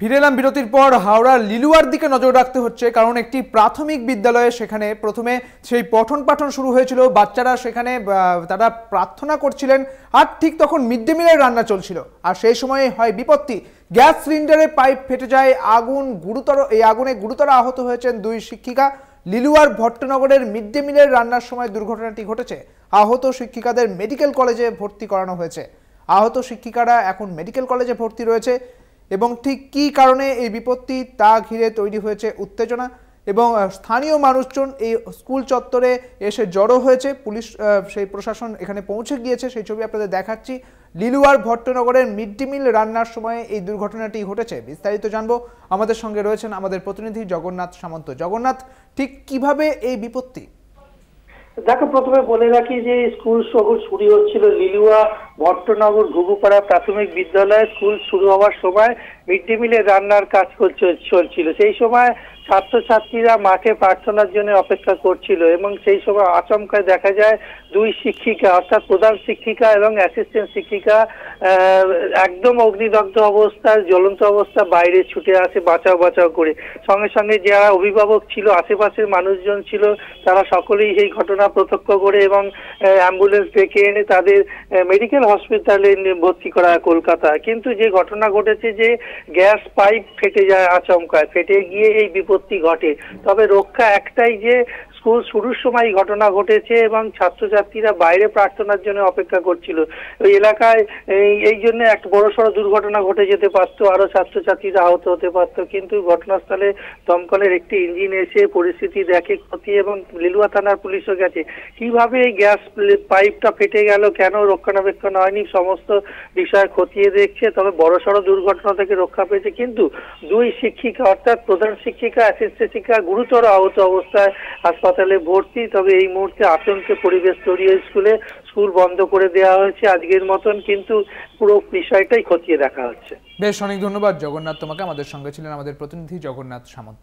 ফিরে এলাম বিরতির পর হাওড়ার লিলুয়ার দিকে নজর রাখতে হচ্ছে কারণ একটি প্রাথমিক বিদ্যালয়ে সেখানে প্রথমে সেই পঠন পাঠন শুরু হয়েছিল বাচ্চারা সেখানে তারা প্রার্থনা করছিলেন আর ঠিক তখন মিড ডে মিলের রান্না চলছিল আর সেই সময়ে হয় বিপত্তি গ্যাস সিলিন্ডারে পাইপ ফেটে যায় আগুন গুরুতর এই আগুনে গুরুতর আহত হয়েছেন দুই শিক্ষিকা লিলুয়ার ভট্টনগরের মিড ডে মিলের রান্নার সময় দুর্ঘটনাটি ঘটেছে আহত শিক্ষিকাদের মেডিকেল কলেজে ভর্তি করানো হয়েছে আহত শিক্ষিকারা এখন মেডিকেল কলেজে ভর্তি রয়েছে এবং ঠিক কী কারণে এই বিপত্তি তা ঘিরে তৈরি হয়েছে উত্তেজনা এবং স্থানীয় মানুষজন এই স্কুল চত্বরে এসে জড়ো হয়েছে পুলিশ সেই প্রশাসন এখানে পৌঁছে গিয়েছে সেই ছবি আপনাদের দেখাচ্ছি লিলুয়ার ভট্টনগরের মিড ডে মিল রান্নার সময়ে এই দুর্ঘটনাটি ঘটেছে বিস্তারিত জানবো আমাদের সঙ্গে রয়েছেন আমাদের প্রতিনিধি জগন্নাথ সামন্ত জগন্নাথ ঠিক কিভাবে এই বিপত্তি দেখো প্রথমে বলে রাখি যে স্কুল শহর শুরু হচ্ছিল লিলুয়া ভট্টনগর ঘুঘুপাড়া প্রাথমিক বিদ্যালয়ে স্কুল শুরু হওয়ার সময় মিড ডে মিলে রান্নার কাজ চলছিল সেই সময় ছাত্রছাত্রীরা মাঠে প্রার্থনার জন্য অপেক্ষা করছিল এবং সেই সময় আচমকায় দেখা যায় দুই শিক্ষিকা অর্থাৎ প্রধান শিক্ষিকা এবং অ্যাসিস্ট্যান্ট শিক্ষিকা একদম অগ্নিদগ্ধ অবস্থায় জ্বলন্ত অবস্থা বাইরে ছুটে আসে বাঁচাও বাঁচাও করে সঙ্গে সঙ্গে যারা অভিভাবক ছিল আশেপাশের মানুষজন ছিল তারা সকলেই এই ঘটনা প্রত্যক্ষ করে এবং অ্যাম্বুলেন্স ডেকে এনে তাদের মেডিকেল হসপিটালে ভর্তি করা কলকাতা কিন্তু যে ঘটনা ঘটেছে যে গ্যাস পাইপ ফেটে যায় আচমকায় ফেটে গিয়ে এই বিপত্তি ঘটে তবে রক্ষা একটাই যে স্কুল শুরুর সময় ঘটনা ঘটেছে এবং ছাত্রছাত্রীরা বাইরে প্রার্থনার জন্য অপেক্ষা করছিল ওই এলাকায় এই জন্য এক বড় সড়ো দুর্ঘটনা ঘটে যেতে পারতো আরো ছাত্রছাত্রীরা আহত হতে পারত কিন্তু ঘটনাস্থলে দমকলের একটি ইঞ্জিন এসে পরিস্থিতি দেখে ক্ষতি এবং লিলুয়া থানার পুলিশও গেছে কিভাবে এই গ্যাস পাইপটা ফেটে গেল কেন রক্ষণাবেক্ষণ হয়নি সমস্ত বিষয় খতিয়ে দেখছে তবে বড় সড়ো দুর্ঘটনা থেকে রক্ষা পেয়েছে কিন্তু দুই শিক্ষিকা অর্থাৎ প্রধান শিক্ষিকা অ্যাসিস্ট্যান্ট শিক্ষিকা গুরুতর আহত অবস্থায় হাসপাতাল হাসপাতালে ভর্তি তবে এই মুহূর্তে আতঙ্কে পরিবেশ তৈরি স্কুলে স্কুল বন্ধ করে দেওয়া হয়েছে আজকের মতন কিন্তু পুরো বিষয়টাই খতিয়ে দেখা হচ্ছে বেশ অনেক ধন্যবাদ জগন্নাথ তোমাকে আমাদের সঙ্গে ছিলেন আমাদের প্রতিনিধি জগন্নাথ সামন্ত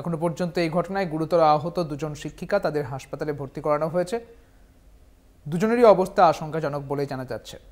এখনো পর্যন্ত এই ঘটনায় গুরুতর আহত দুজন শিক্ষিকা তাদের হাসপাতালে ভর্তি করানো হয়েছে দুজনেরই অবস্থা আশঙ্কাজনক বলে জানা যাচ্ছে